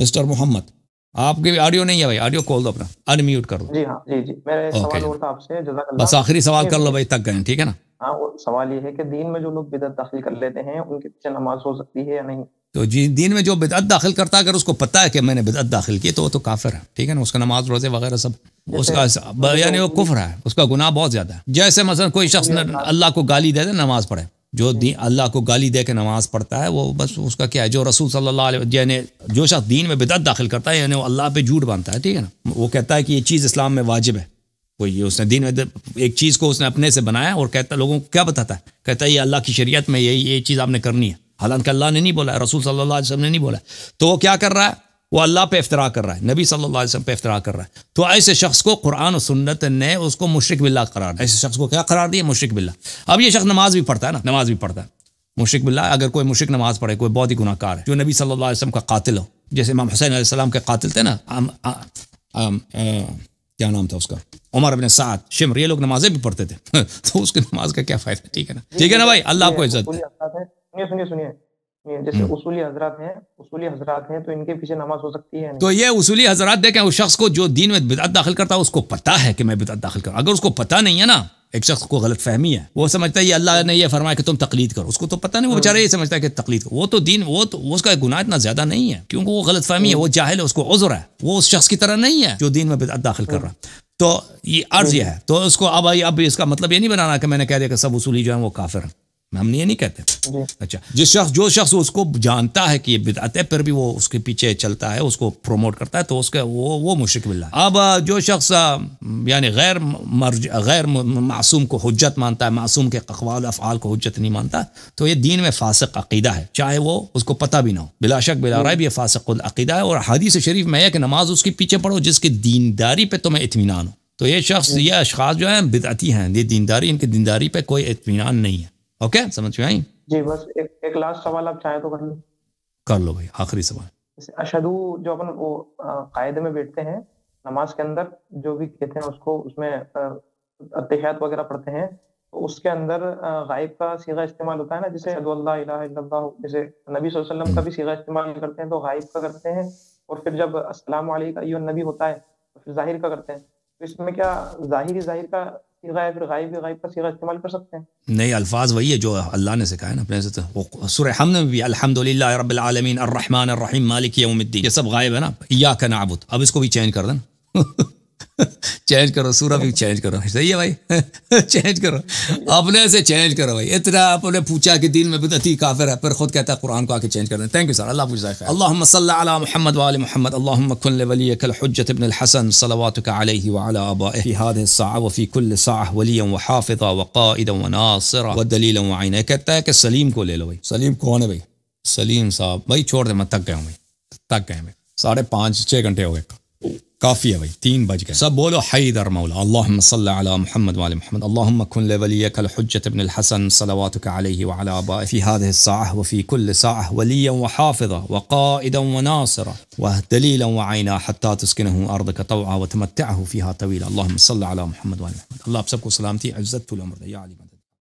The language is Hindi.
मिस्टर मोहम्मद आपके ऑडियो नहीं है भाई ऑडियो खोल दो अपना अनम्यूट कर दो जी हाँ जी जी मेरे okay. सवाल आपसे बस आखिरी सवाल कर लो भाई तक गए ठीक है ना हाँ वो सवाल ये है कि दीन में जो लोग बिदत दाखिल कर लेते हैं उनके पीछे नमाज हो सकती है या नहीं तो जी दीन में जो बिदत दाखिल करता है अगर उसको पता है कि मैंने बिदत दाखिल की तो वो तो काफिर है ठीक है ना उसका नमाज रोजे वगैरह सब उसका तो यानी वो कुफर है उसका गुनाह बहुत ज्यादा है जैसे मसलन कोई शख्स हाँ। अल्लाह को गाली दे दे नमाज पढ़े जो दी अल्लाह को गाली दे के नमाज़ पढ़ता है वो बस उसका क्या है जो रसूल सल्लल्लाहु अलैहि वसल्लम यानी जो शख्स दीन में बिदत दाखिल करता है यानी वो अल्लाह पे झूठ बांधता है ठीक है ना वो कहता है कि ये चीज़ इस्लाम में वाजिब है कोई ये उसने दीन में एक चीज़ को उसने अपने से बनाया और कहता लोगों को क्या बताता है कहता है ये अल्लाह की शरीयत में यही ये चीज़ आपने करनी है हालांकि अल्लाह ने नहीं बोला रसूल सल्ला वसलम ने नहीं बोला तो वो क्या कर रहा है वो अल्लाह पे इफ्तरा कर रहा है नबी सल्लल्लाहु अलैहि वसल्लम पे अफ्तरा कर रहा है तो ऐसे शख्स को कुरान और सुन्नत ने उसको मुशरक बिल्ला करार ऐसे शख्स को क्या करार दिया मुशरक बिल्ला अब ये शख्स नमाज भी पढ़ता है ना नमाज भी पढ़ता है मुशरक बिल्ला अगर कोई मुशरक नमाज पढ़े कोई बहुत ही गुनाकार है जो नबी सल्लल्लाहु अलैहि वसल्लम का कातिल हो जैसे इमाम हुसैन सलाम के कातिल थे ना क्या नाम था उसका उमर अपने साथ शिमर ये लोग नमाजें भी पढ़ते थे तो उसकी नमाज का क्या फ़ायदा ठीक है ना ठीक है ना भाई अल्लाह आपको इज्जत सुनिए सुनिए जैसे हम्म। उसूली हजरत हैं उसूली हजरत हैं तो इनके पीछे नमाज हो सकती है तो ये उसूली हजरत देखें उस शख्स को जो दीन में बिदात दाखिल करता है उसको पता है कि मैं बिदात दाखिल करूँ अगर उसको पता नहीं है ना एक शख्स को गलत फहमी है वो समझता है ये अल्लाह ने ये फरमाया कि तुम तकलीद करो उसको तो पता नहीं वो हाँ। बेचारा ये समझता है कि तकलीद करो वो तो दीन वो तो उसका गुनाह इतना ज्यादा नहीं है क्योंकि वो गलत फहमी है हाँ। वो जाहिल है उसको उजर है वो उस शख्स की तरह नहीं है जो दीन में बिदात दाखिल कर रहा है हाँ। तो ये अर्ज है तो उसको अब अब इसका मतलब ये नहीं बनाना कि मैंने कह दिया कि सब उसूली जो है वो काफिर है हम ये नहीं कहते अच्छा जिस शख्स जो शख्स उसको जानता है कि ये बिदात है फिर भी वो उसके पीछे चलता है उसको प्रमोट करता है तो उसके वो वो मुश्किल बिल्ला अब जो शख्स यानी गैर मर्ज गैर मासूम को हजत मानता है मासूम के अकवाल अफ़ाल को हजत नहीं मानता तो ये दीन में फासक अकीदा है चाहे वो उसको पता भी ना हो बिला शक बिला राय भी ये फासक अकीदा है और हदीस शरीफ में है कि नमाज उसके पीछे पढ़ो जिसकी दीनदारी पर तुम्हें इतमान हो तो ये शख्स ये अशास जो हैं बिदाती हैं ये दीनदारी इनकी दीनदारी पर कोई इतमान नहीं है ओके समझ में आई जी बस एक, एक लास्ट सवाल आप चाहे तो कर लो कर लो भाई आखिरी सवाल अशदु जो अपन वो कायदे में बैठते हैं नमाज के अंदर जो भी कहते हैं उसको उसमें अतशात वगैरह पढ़ते हैं तो उसके अंदर गायब का सीधा इस्तेमाल होता है ना जैसे जैसे नबी वसल्लम का भी सीधा इस्तेमाल करते हैं तो गायब का करते हैं और फिर जब असलम नबी होता है तो फिर जाहिर का करते हैं तो इसमें क्या जाहिर जाहिर का सीगा है फिर गायब गायब का सीगा इस्तेमाल कर सकते हैं नहीं अल्फाज वही है जो अल्लाह ने सिखाया ना अपने से तो सूरह हम में भी अल्हम्दुलिल्लाह रब्बिल आलमीन अर्रहमान अर्रहीम मालिक यौमिद्दीन ये सब गायब है ना इय्याक नअबुद अब इसको भी चेंज कर देना चेंज करो सूरा चेंज करो सही है भाई चेंज करो अपने से चेंज करो भाई इतना आपने पूछा कि दिन में बिदती तो काफिर है फिर खुद कहता है कुरान को आके चेंज कर दें थैंक यू सर अल्लाह अल्लाह सल महमद वाल महमद अल्लाह कुल वली कल हजत इबन हसन सलावात वाली वफ़ी कुल साह वली व हाफ़ा व क़ाद व नासर व दलील वाइन कहता है कि सलीम को ले लो भाई सलीम कौन है भाई सलीम साहब भाई छोड़ दे मैं तक गया हूँ भाई तक गए मैं साढ़े पाँच छः घंटे हो गए كافيه بي تين بج سب حيدر مولا اللهم صل على محمد وال محمد اللهم كن لوليك الحجة ابن الحسن صلواتك عليه وعلى آبائه في هذه الساعة وفي كل ساعة وليا وحافظا وقائدا وناصرا ودليلا وعينا حتى تسكنه أرضك طوعا وتمتعه فيها طويلا اللهم صل على محمد وال محمد الله بسبك سلامتي عزت الأمر يا علي مدد.